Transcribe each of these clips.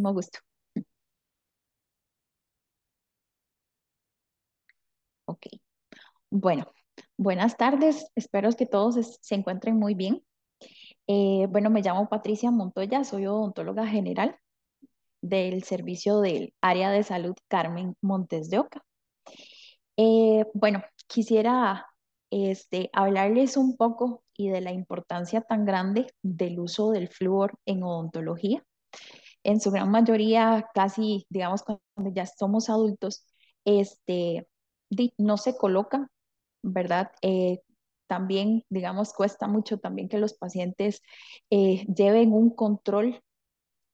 muchísimo gusto. Ok. Bueno, buenas tardes. Espero que todos se encuentren muy bien. Eh, bueno, me llamo Patricia Montoya, soy odontóloga general del servicio del área de salud Carmen Montes de Oca. Eh, bueno, quisiera este, hablarles un poco y de la importancia tan grande del uso del flúor en odontología en su gran mayoría, casi, digamos, cuando ya somos adultos, este, no se coloca, ¿verdad? Eh, también, digamos, cuesta mucho también que los pacientes eh, lleven un control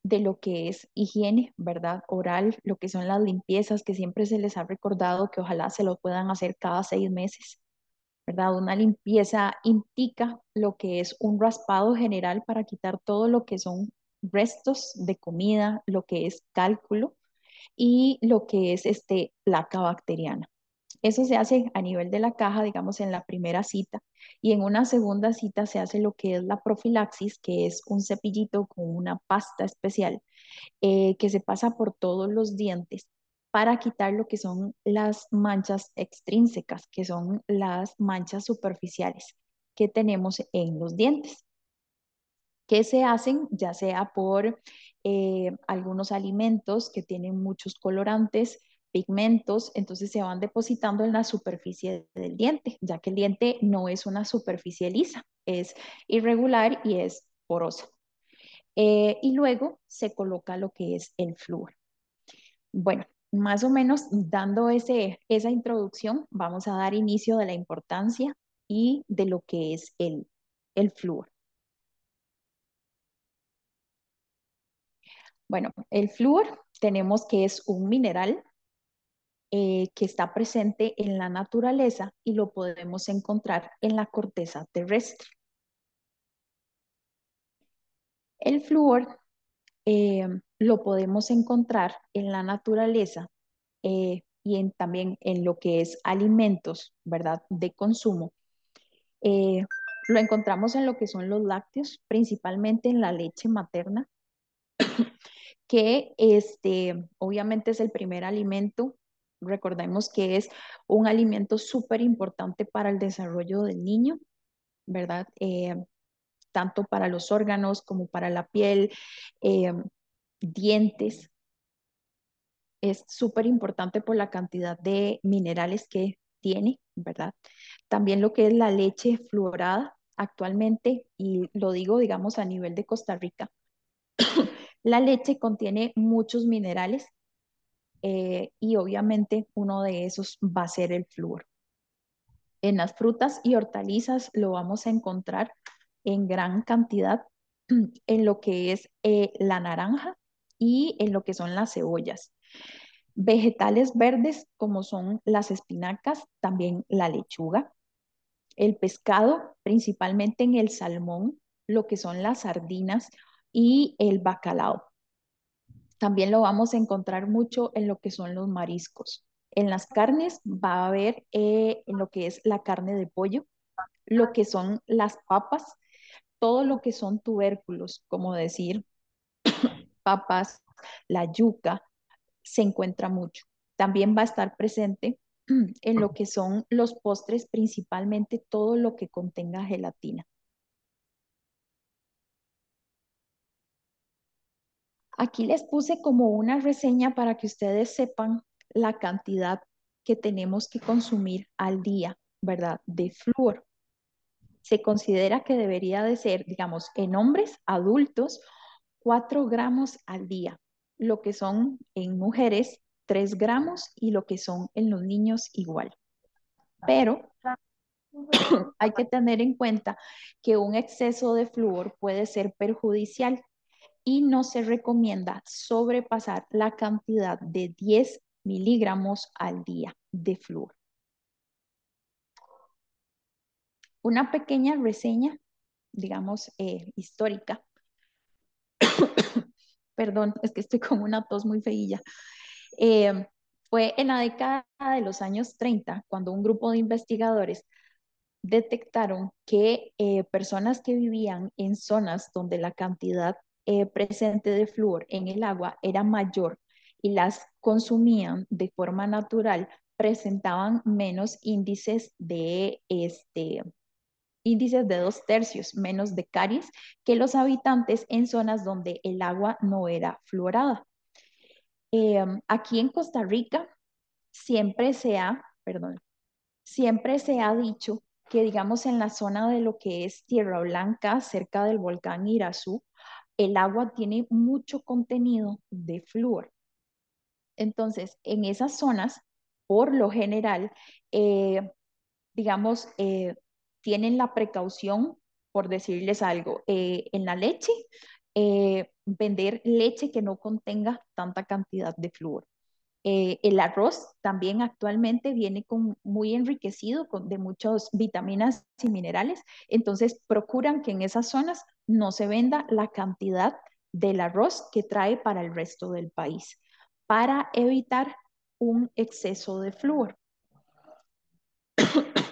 de lo que es higiene, ¿verdad? Oral, lo que son las limpiezas, que siempre se les ha recordado que ojalá se lo puedan hacer cada seis meses, ¿verdad? Una limpieza indica lo que es un raspado general para quitar todo lo que son restos de comida, lo que es cálculo y lo que es este, placa bacteriana. Eso se hace a nivel de la caja, digamos, en la primera cita. Y en una segunda cita se hace lo que es la profilaxis, que es un cepillito con una pasta especial eh, que se pasa por todos los dientes para quitar lo que son las manchas extrínsecas, que son las manchas superficiales que tenemos en los dientes se hacen ya sea por eh, algunos alimentos que tienen muchos colorantes, pigmentos, entonces se van depositando en la superficie del diente, ya que el diente no es una superficie lisa, es irregular y es porosa. Eh, y luego se coloca lo que es el flúor. Bueno, más o menos dando ese, esa introducción, vamos a dar inicio de la importancia y de lo que es el, el flúor. Bueno, el flúor tenemos que es un mineral eh, que está presente en la naturaleza y lo podemos encontrar en la corteza terrestre. El flúor eh, lo podemos encontrar en la naturaleza eh, y también en lo que es alimentos, ¿verdad? De consumo. lo encontramos en lo que son los lácteos, principalmente en la leche materna, que este, obviamente es el primer alimento. Recordemos que es un alimento súper importante para el desarrollo del niño, ¿verdad? Eh, tanto para los órganos como para la piel, eh, dientes. Es súper importante por la cantidad de minerales que tiene, ¿verdad? También lo que es la leche fluorada actualmente, y lo digo, digamos, a nivel de Costa Rica, la leche contiene muchos minerales eh, y obviamente uno de esos va a ser el flúor. En las frutas y hortalizas lo vamos a encontrar en gran cantidad en lo que es eh, la naranja y en lo que son las cebollas. Vegetales verdes como son las espinacas, también la lechuga, el pescado, principalmente en el salmón, lo que son las sardinas y el bacalao. También lo vamos a encontrar mucho en lo que son los mariscos. En las carnes va a haber eh, en lo que es la carne de pollo, lo que son las papas, todo lo que son tubérculos, como decir papas, la yuca, se encuentra mucho. También va a estar presente en lo que son los postres, principalmente todo lo que contenga gelatina. Aquí les puse como una reseña para que ustedes sepan la cantidad que tenemos que consumir al día, ¿verdad? De flúor. Se considera que debería de ser, digamos, en hombres adultos, 4 gramos al día, lo que son en mujeres 3 gramos y lo que son en los niños igual. Pero hay que tener en cuenta que un exceso de flúor puede ser perjudicial y no se recomienda sobrepasar la cantidad de 10 miligramos al día de flúor. Una pequeña reseña, digamos, eh, histórica. Perdón, es que estoy con una tos muy feilla. Eh, fue en la década de los años 30 cuando un grupo de investigadores detectaron que eh, personas que vivían en zonas donde la cantidad eh, presente de flúor en el agua era mayor y las consumían de forma natural, presentaban menos índices de este índices de dos tercios menos de caries que los habitantes en zonas donde el agua no era fluorada. Eh, aquí en Costa Rica siempre se ha, perdón, siempre se ha dicho que digamos en la zona de lo que es Tierra Blanca, cerca del volcán Irazú, el agua tiene mucho contenido de flúor. Entonces, en esas zonas, por lo general, eh, digamos, eh, tienen la precaución, por decirles algo, eh, en la leche, vender leche que no contenga tanta cantidad de flúor. el arroz también actualmente viene muy enriquecido con, de muchas vitaminas y minerales, entonces procuran que en esas zonas no se venda la cantidad del arroz que trae para el resto del país, para evitar un exceso de flúor.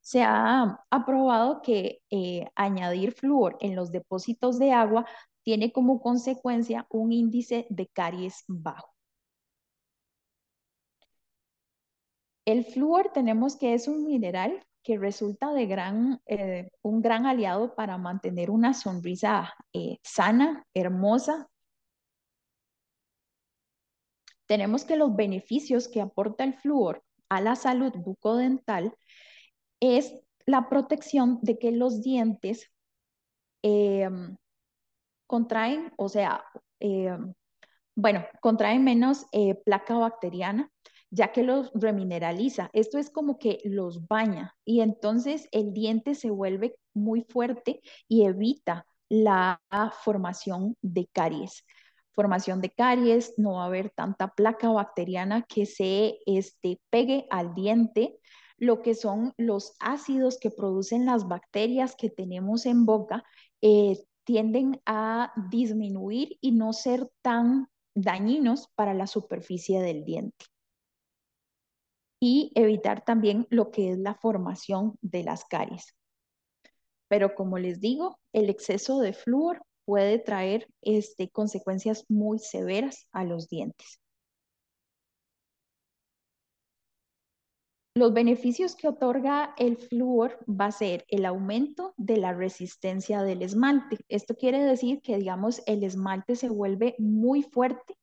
se ha aprobado que eh, añadir flúor en los depósitos de agua tiene como consecuencia un índice de caries bajo. El flúor tenemos que es un mineral que resulta de gran, eh, un gran aliado para mantener una sonrisa eh, sana, hermosa. Tenemos que los beneficios que aporta el flúor a la salud bucodental es la protección de que los dientes em, contraen, o sea, em, bueno, contraen menos eh, placa bacteriana, ya que los remineraliza. Esto es como que los baña y entonces el diente se vuelve muy fuerte y evita la formación de caries. Formación de caries, no va a haber tanta placa bacteriana que se este, pegue al diente lo que son los ácidos que producen las bacterias que tenemos en boca eh, tienden a disminuir y no ser tan dañinos para la superficie del diente y evitar también lo que es la formación de las caries. Pero como les digo, el exceso de flúor puede traer este, consecuencias muy severas a los dientes. Los beneficios que otorga el flúor va a ser el aumento de la resistencia del esmalte. Esto quiere decir que, digamos, el esmalte se vuelve muy fuerte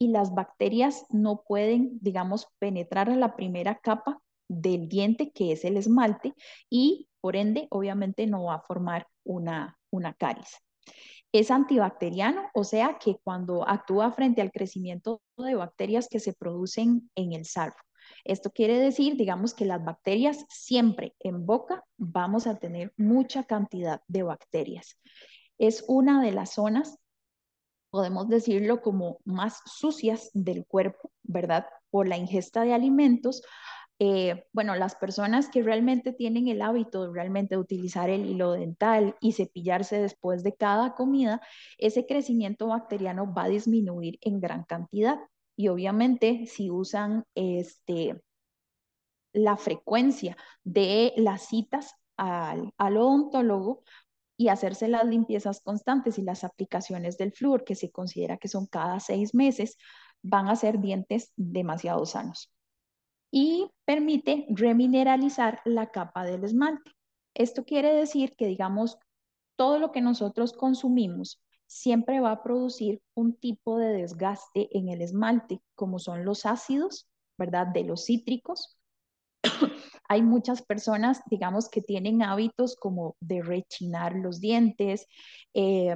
y las bacterias no pueden, digamos, penetrar a la primera capa del diente, que es el esmalte, y por ende, obviamente, no va a formar una, una caries. Es antibacteriano, o sea que cuando actúa frente al crecimiento de bacterias que se producen en el salvo. Esto quiere decir, digamos, que las bacterias siempre en boca vamos a tener mucha cantidad de bacterias. Es una de las zonas podemos decirlo como más sucias del cuerpo, ¿verdad? Por la ingesta de alimentos. Eh, bueno, las personas que realmente tienen el hábito de realmente utilizar el hilo dental y cepillarse después de cada comida, ese crecimiento bacteriano va a disminuir en gran cantidad. Y obviamente si usan este, la frecuencia de las citas al, al odontólogo, y hacerse las limpiezas constantes y las aplicaciones del flúor, que se considera que son cada seis meses, van a ser dientes demasiado sanos. Y permite remineralizar la capa del esmalte. Esto quiere decir que, digamos, todo lo que nosotros consumimos siempre va a producir un tipo de desgaste en el esmalte, como son los ácidos, ¿verdad? De los cítricos, hay muchas personas, digamos, que tienen hábitos como de rechinar los dientes, eh,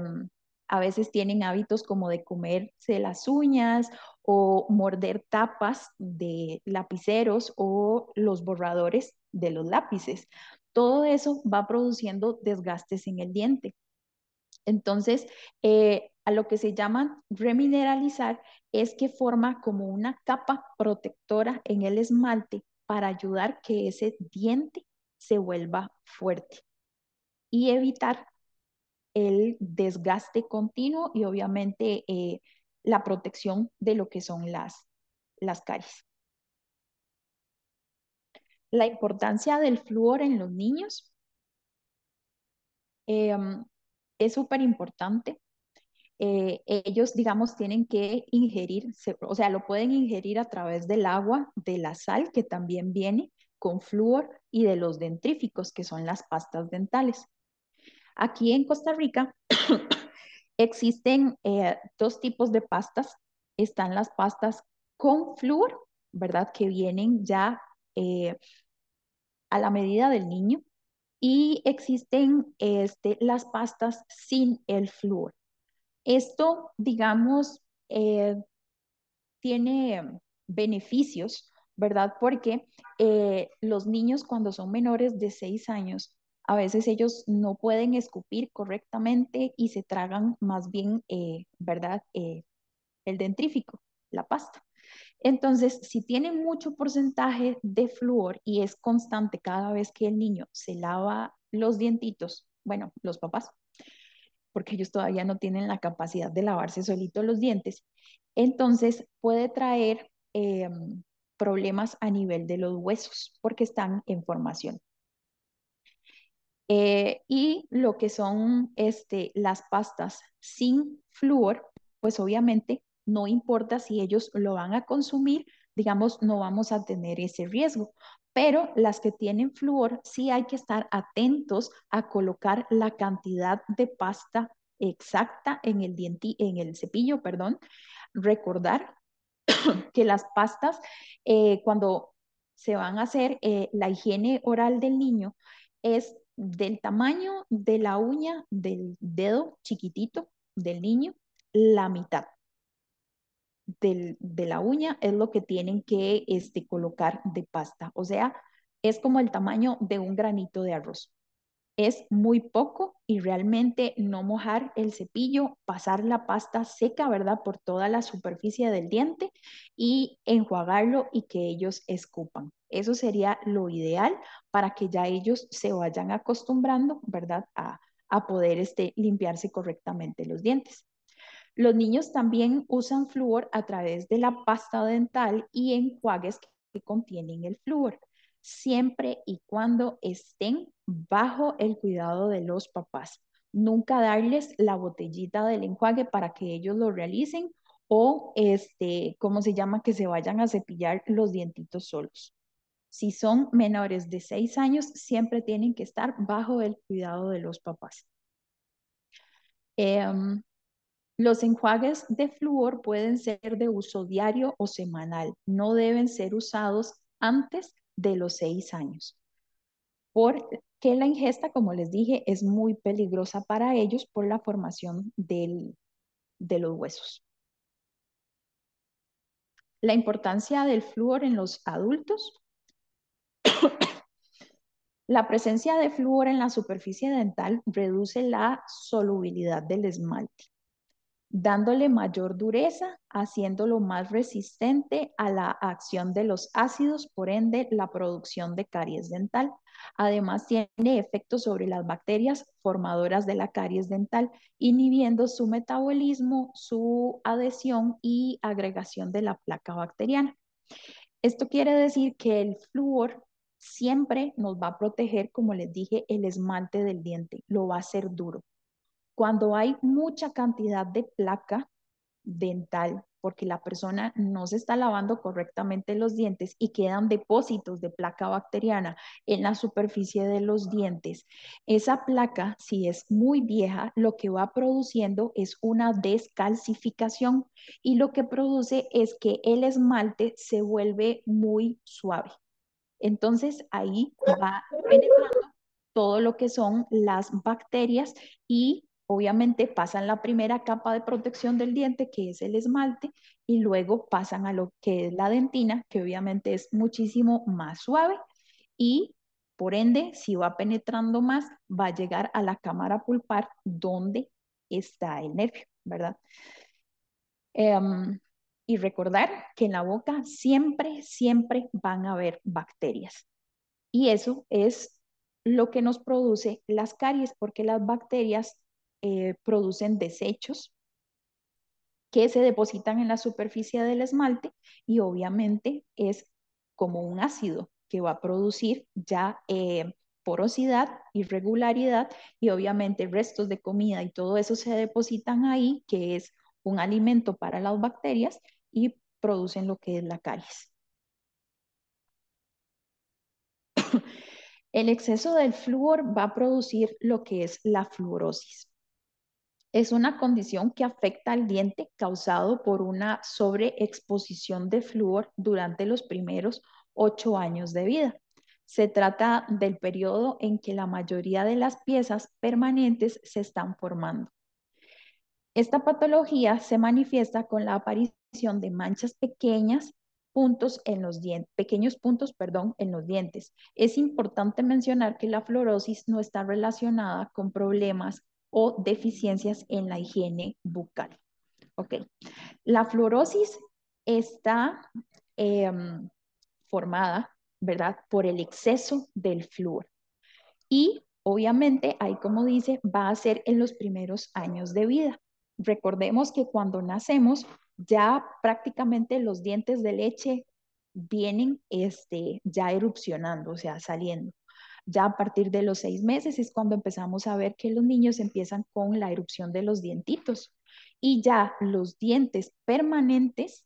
a veces tienen hábitos como de comerse las uñas o morder tapas de lapiceros o los borradores de los lápices. Todo eso va produciendo desgastes en el diente. Entonces, eh, a lo que se llama remineralizar es que forma como una capa protectora en el esmalte para ayudar que ese diente se vuelva fuerte y evitar el desgaste continuo y obviamente eh, la protección de lo que son las, las caries. La importancia del flúor en los niños em, es súper importante eh, ellos, digamos, tienen que ingerir, o sea, lo pueden ingerir a través del agua, de la sal, que también viene con flúor, y de los dentríficos, que son las pastas dentales. Aquí en Costa Rica existen eh, dos tipos de pastas. Están las pastas con flúor, ¿verdad? Que vienen ya eh, a la medida del niño. Y existen este, las pastas sin el flúor. Esto, digamos, eh, tiene beneficios, ¿verdad? Porque eh, los niños cuando son menores de 6 años, a veces ellos no pueden escupir correctamente y se tragan más bien, eh, ¿verdad? el dentrífico, la pasta. Entonces, si tiene mucho porcentaje de flúor y es constante cada vez que el niño se lava los dientitos, bueno, los papás, porque ellos todavía no tienen la capacidad de lavarse solito los dientes. Entonces puede traer em, problemas a nivel de los huesos porque están en formación. Eh, y lo que son este, las pastas sin flúor, pues obviamente no importa si ellos lo van a consumir, digamos, no vamos a tener ese riesgo, pero las que tienen flúor sí hay que estar atentos a colocar la cantidad de pasta exacta en el, cepillo, perdón. Recordar que las pastas, eh, cuando se van a hacer eh, la higiene oral del niño, es del tamaño de la uña del dedo chiquitito del niño, la mitad del, de la uña es lo que tienen que este, colocar de pasta. O sea, es como el tamaño de un granito de arroz. Es muy poco y realmente no mojar el cepillo, pasar la pasta seca, ¿verdad? Por toda la superficie del diente y enjuagarlo y que ellos escupan. Eso sería lo ideal para que ya ellos se vayan acostumbrando, ¿verdad? A, a poder este, limpiarse correctamente los dientes. Los niños también usan flúor a través de la pasta dental y enjuagues que contienen el flúor, siempre y cuando estén bajo el cuidado de los papás. Nunca darles la botellita del enjuague para que ellos lo realicen o, este, ¿cómo se llama? Que se vayan a cepillar los dientitos solos. Si son menores de 6 años, siempre tienen que estar bajo el cuidado de los papás. Em, los enjuagues de flúor pueden ser de uso diario o semanal. No deben ser usados antes de los seis años. Porque la ingesta, como les dije, es muy peligrosa para ellos por la formación de los huesos. La importancia del flúor en los adultos. La presencia de flúor en la superficie dental reduce la solubilidad del esmalte dándole mayor dureza, haciéndolo más resistente a la acción de los ácidos, por ende la producción de caries dental. Además tiene efectos sobre las bacterias formadoras de la caries dental, inhibiendo su metabolismo, su adhesión y agregación de la placa bacteriana. Esto quiere decir que el flúor siempre nos va a proteger, como les dije, el esmalte del diente, lo va a hacer duro. Cuando hay mucha cantidad de placa dental, porque la persona no se está lavando correctamente los dientes y quedan depósitos de placa bacteriana en la superficie de los dientes. Esa placa, si es muy vieja, lo que va produciendo es una descalcificación y lo que produce es que el esmalte se vuelve muy suave. Entonces ahí va penetrando todo lo que son las bacterias y Obviamente pasan la primera capa de protección del diente, que es el esmalte, y luego pasan a lo que es la dentina, que obviamente es muchísimo más suave y por ende, si va penetrando más, va a llegar a la cámara pulpar donde está el nervio, ¿verdad? Em, y recordar que en la boca siempre, siempre van a haber bacterias. Y eso es lo que nos produce las caries, porque las bacterias eh, producen desechos que se depositan en la superficie del esmalte y obviamente es como un ácido que va a producir ya eh, porosidad, irregularidad y obviamente restos de comida y todo eso se depositan ahí, que es un alimento para las bacterias y producen lo que es la caries. El exceso del flúor va a producir lo que es la fluorosis es una condición que afecta al diente causado por una sobreexposición de flúor durante los primeros ocho años de vida. Se trata del periodo en que la mayoría de las piezas permanentes se están formando. Esta patología se manifiesta con la aparición de manchas pequeñas puntos en los dientes, pequeños puntos, perdón, en los dientes. Es importante mencionar que la fluorosis no está relacionada con problemas o deficiencias en la higiene bucal. Ok, la fluorosis está em, formada, ¿verdad?, por el exceso del flúor. Y obviamente, ahí como dice, va a ser en los primeros años de vida. Recordemos que cuando nacemos, ya prácticamente los dientes de leche vienen este, ya erupcionando, o sea, saliendo. Ya a partir de los seis meses es cuando empezamos a ver que los niños empiezan con la erupción de los dientitos y ya los dientes permanentes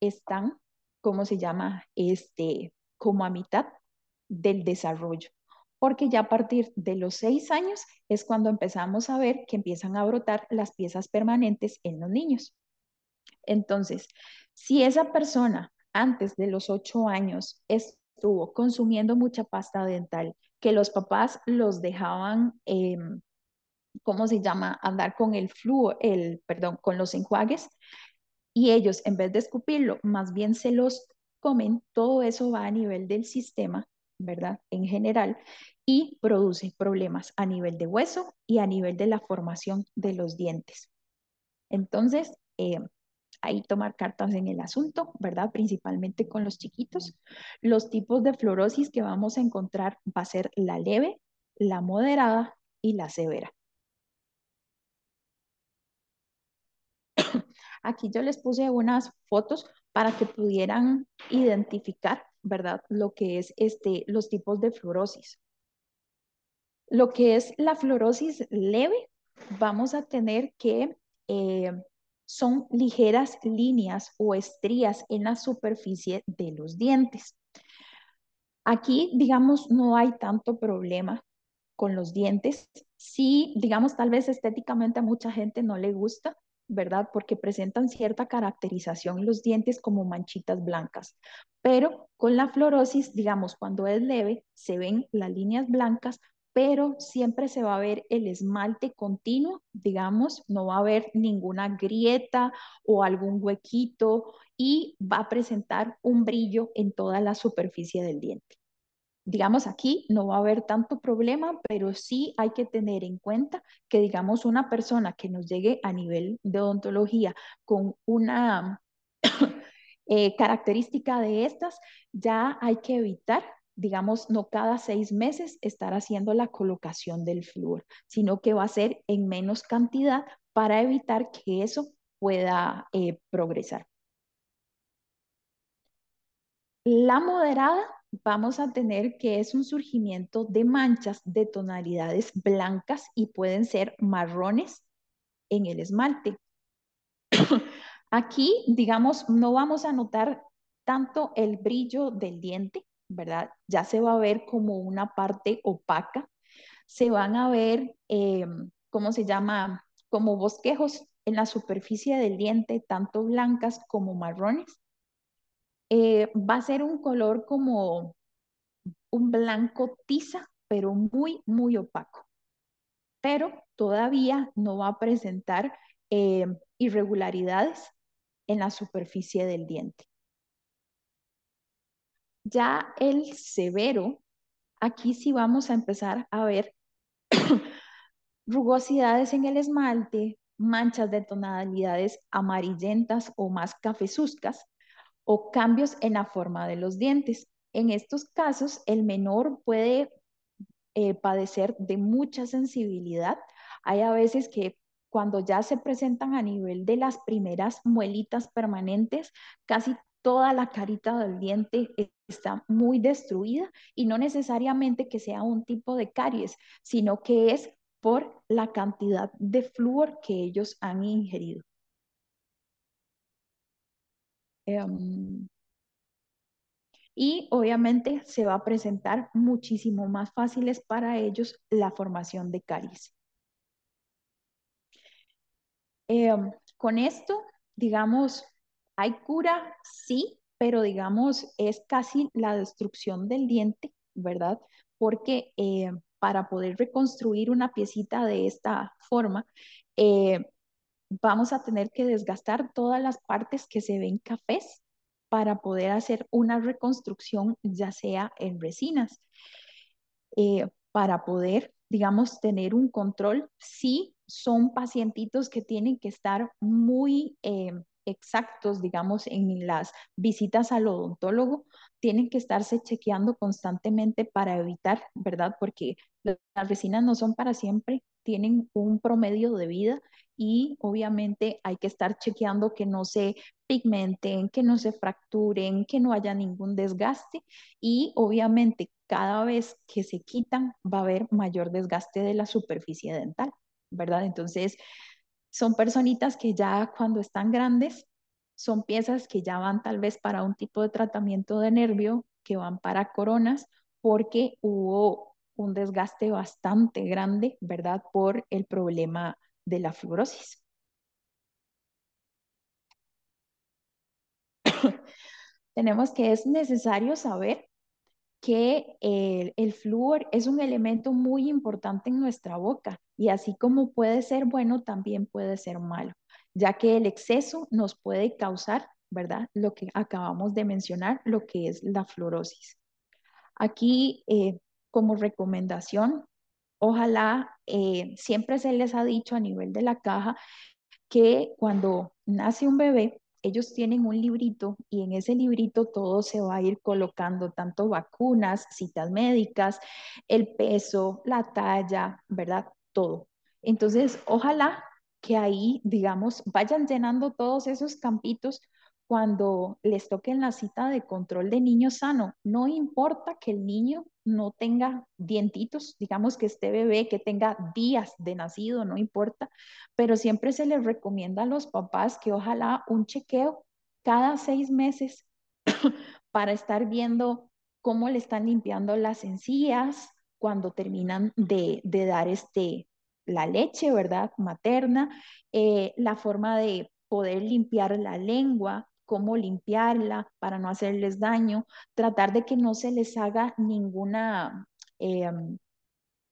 están, ¿cómo se llama? Este, como a mitad del desarrollo porque ya a partir de los seis años es cuando empezamos a ver que empiezan a brotar las piezas permanentes en los niños. Entonces, si esa persona antes de los ocho años estuvo consumiendo mucha pasta dental, que los papás los dejaban, em, ¿cómo se llama?, andar con el fluo, el, perdón, con los enjuagues y ellos en vez de escupirlo, más bien se los comen, todo eso va a nivel del sistema, ¿verdad? En general, y produce problemas a nivel de hueso y a nivel de la formación de los dientes. Entonces, eh, ahí tomar cartas en el asunto, ¿verdad? Principalmente con los chiquitos. Los tipos de fluorosis que vamos a encontrar va a ser la leve, la moderada y la severa. Aquí yo les puse unas fotos para que pudieran identificar, ¿verdad? Lo que es este, los tipos de fluorosis. Lo que es la fluorosis leve, vamos a tener que eh, son ligeras líneas o estrías en la superficie de los dientes. Aquí, digamos, no hay tanto problema con los dientes. Sí, digamos, tal vez estéticamente a mucha gente no le gusta, ¿verdad? Porque presentan cierta caracterización los dientes como manchitas blancas. Pero con la fluorosis, digamos, cuando es leve, se ven las líneas blancas, pero siempre se va a ver el esmalte continuo, digamos, no va a haber ninguna grieta o algún huequito y va a presentar un brillo en toda la superficie del diente. Digamos, aquí no va a haber tanto problema, pero sí hay que tener en cuenta que, digamos, una persona que nos llegue a nivel de odontología con una eh, característica de estas, ya hay que evitar digamos, no cada seis meses estar haciendo la colocación del flúor, sino que va a ser en menos cantidad para evitar que eso pueda eh, progresar. La moderada vamos a tener que es un surgimiento de manchas de tonalidades blancas y pueden ser marrones en el esmalte. Aquí, digamos, no vamos a notar tanto el brillo del diente, ¿verdad? Ya se va a ver como una parte opaca, se van a ver, eh, ¿cómo se llama? Como bosquejos en la superficie del diente, tanto blancas como marrones. Eh, va a ser un color como un blanco tiza, pero muy, muy opaco. Pero todavía no va a presentar eh, irregularidades en la superficie del diente. Ya el severo, aquí sí vamos a empezar a ver rugosidades en el esmalte, manchas de tonalidades amarillentas o más cafezuscas, o cambios en la forma de los dientes. En estos casos, el menor puede eh, padecer de mucha sensibilidad. Hay a veces que cuando ya se presentan a nivel de las primeras muelitas permanentes, casi toda la carita del diente e-, está muy destruida y no necesariamente que sea un tipo de caries, sino que es por la cantidad de flúor que ellos han ingerido. Em, y obviamente se va a presentar muchísimo más fáciles para ellos la formación de caries. Em, con esto, digamos, hay cura, sí, pero digamos, es casi la destrucción del diente, ¿verdad? Porque eh, para poder reconstruir una piecita de esta forma, eh, vamos a tener que desgastar todas las partes que se ven cafés para poder hacer una reconstrucción, ya sea en resinas, eh, para poder, digamos, tener un control sí son pacientitos que tienen que estar muy exactos, digamos, en las visitas al odontólogo, tienen que estarse chequeando constantemente para evitar, ¿verdad? Porque las resinas no son para siempre, tienen un promedio de vida y obviamente hay que estar chequeando que no se pigmenten, que no se fracturen, que no haya ningún desgaste y obviamente cada vez que se quitan va a haber mayor desgaste de la superficie dental, ¿verdad? Entonces, son personitas que ya cuando están grandes son piezas que ya van tal vez para un tipo de tratamiento de nervio, que van para coronas, porque hubo un desgaste bastante grande, ¿verdad? Por el problema de la fluorosis. Tenemos que es necesario saber que el, el flúor es un elemento muy importante en nuestra boca y así como puede ser bueno, también puede ser malo, ya que el exceso nos puede causar, ¿verdad? Lo que acabamos de mencionar, lo que es la fluorosis. Aquí, eh, como recomendación, ojalá eh, siempre se les ha dicho a nivel de la caja que cuando nace un bebé, ellos tienen un librito y en ese librito todo se va a ir colocando, tanto vacunas, citas médicas, el peso, la talla, ¿verdad? todo. Entonces, ojalá que ahí, digamos, vayan llenando todos esos campitos cuando les toquen la cita de control de niño sano. No importa que el niño no tenga dientitos, digamos que este bebé que tenga días de nacido, no importa, pero siempre se les recomienda a los papás que ojalá un chequeo cada seis meses para estar viendo cómo le están limpiando las encías, cuando terminan de, dar este, la leche, ¿verdad? Materna, eh, la forma de poder limpiar la lengua, cómo limpiarla para no hacerles daño, tratar de que no se les haga ninguna, em,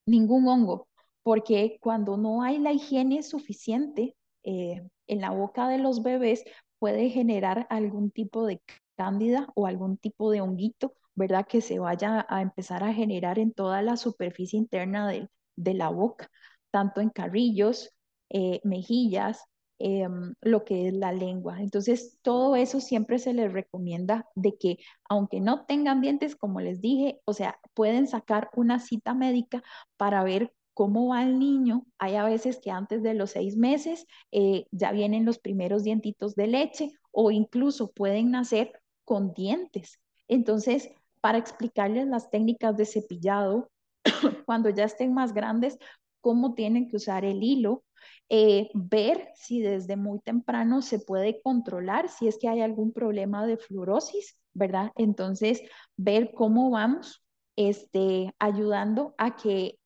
ningún hongo, porque cuando no hay la higiene suficiente eh, en la boca de los bebés puede generar algún tipo de cándida o algún tipo de honguito ¿verdad? Que se vaya a empezar a generar en toda la superficie interna de, la boca, tanto en carrillos, eh, mejillas, em, lo que es la lengua. Entonces, todo eso siempre se les recomienda de que, aunque no tengan dientes, como les dije, o sea, pueden sacar una cita médica para ver cómo va el niño. Hay a veces que antes de los seis meses eh, ya vienen los primeros dientitos de leche o incluso pueden nacer con dientes. Entonces, para explicarles las técnicas de cepillado, cuando ya estén más grandes, cómo tienen que usar el hilo, eh, ver si desde muy temprano se puede controlar si es que hay algún problema de fluorosis, ¿verdad? Entonces, ver cómo vamos este, ayudando a que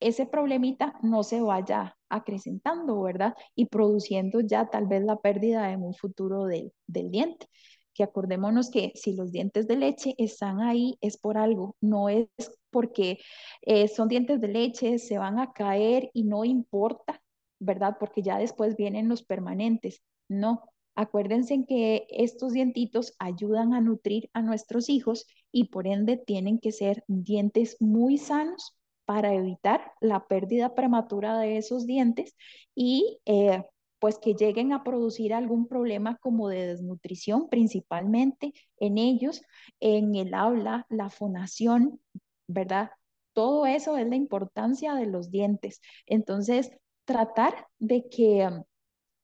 ese problemita no se vaya acrecentando, ¿verdad? Y produciendo ya tal vez la pérdida en un futuro del diente que acordémonos que si los dientes de leche están ahí es por algo, no es porque eh, son dientes de leche, se van a caer y no importa, ¿verdad? Porque ya después vienen los permanentes. No, acuérdense que estos dientitos ayudan a nutrir a nuestros hijos y por ende tienen que ser dientes muy sanos para evitar la pérdida prematura de esos dientes y eh, pues que lleguen a producir algún problema como de desnutrición, principalmente en ellos, en el habla, la fonación, ¿verdad? Todo eso es la importancia de los dientes. Entonces, tratar de que um,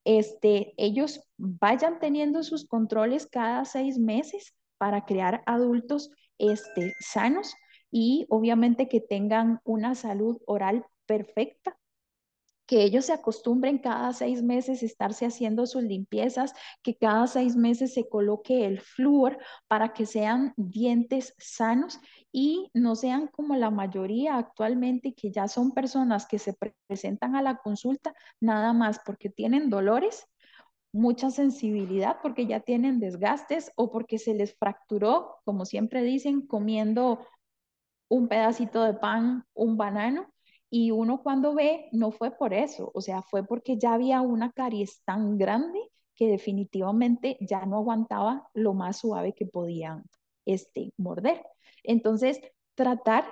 este, ellos vayan teniendo sus controles cada seis meses para crear adultos este, sanos y obviamente que tengan una salud oral perfecta que ellos se acostumbren cada seis meses a estarse haciendo sus limpiezas, que cada seis meses se coloque el flúor para que sean dientes sanos y no sean como la mayoría actualmente que ya son personas que se presentan a la consulta nada más porque tienen dolores mucha sensibilidad porque ya tienen desgastes o porque se les fracturó, como siempre dicen, comiendo un pedacito de pan, un banano, y uno cuando ve, no fue por eso, o sea, fue porque ya había una caries tan grande que definitivamente ya no aguantaba lo más suave que podían este, morder. Entonces, tratar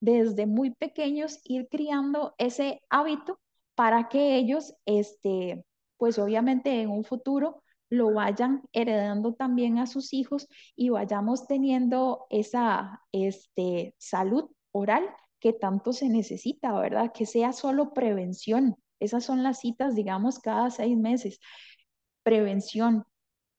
desde muy pequeños, ir criando ese hábito para que ellos, este, pues obviamente en un futuro, lo vayan heredando también a sus hijos y vayamos teniendo esa este, salud oral que tanto se necesita, ¿verdad? Que sea solo prevención. Esas son las citas, digamos, cada seis meses. Prevención,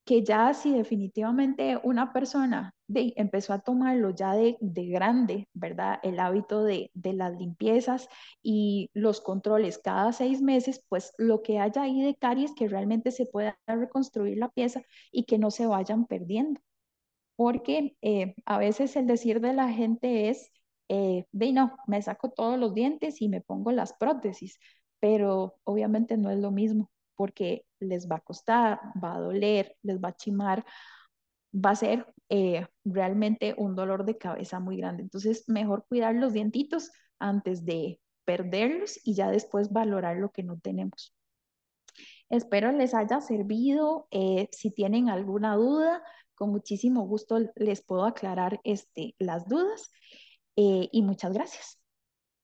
que ya si definitivamente una persona empezó a tomarlo ya de, de grande, ¿verdad? El hábito de, de, las limpiezas y los controles cada seis meses, pues lo que haya ahí de caries que realmente se pueda reconstruir la pieza y que no se vayan perdiendo. Porque eh, a veces el decir de la gente es, eh, no, me saco todos los dientes y me pongo las prótesis, pero obviamente no es lo mismo porque les va a costar, va a doler, les va a chimar, va a ser eh, realmente un dolor de cabeza muy grande. Entonces, mejor cuidar los dientitos antes de perderlos y ya después valorar lo que no tenemos. Espero les haya servido. Eh, si tienen alguna duda, con muchísimo gusto les puedo aclarar este, las dudas. Eh, y muchas gracias.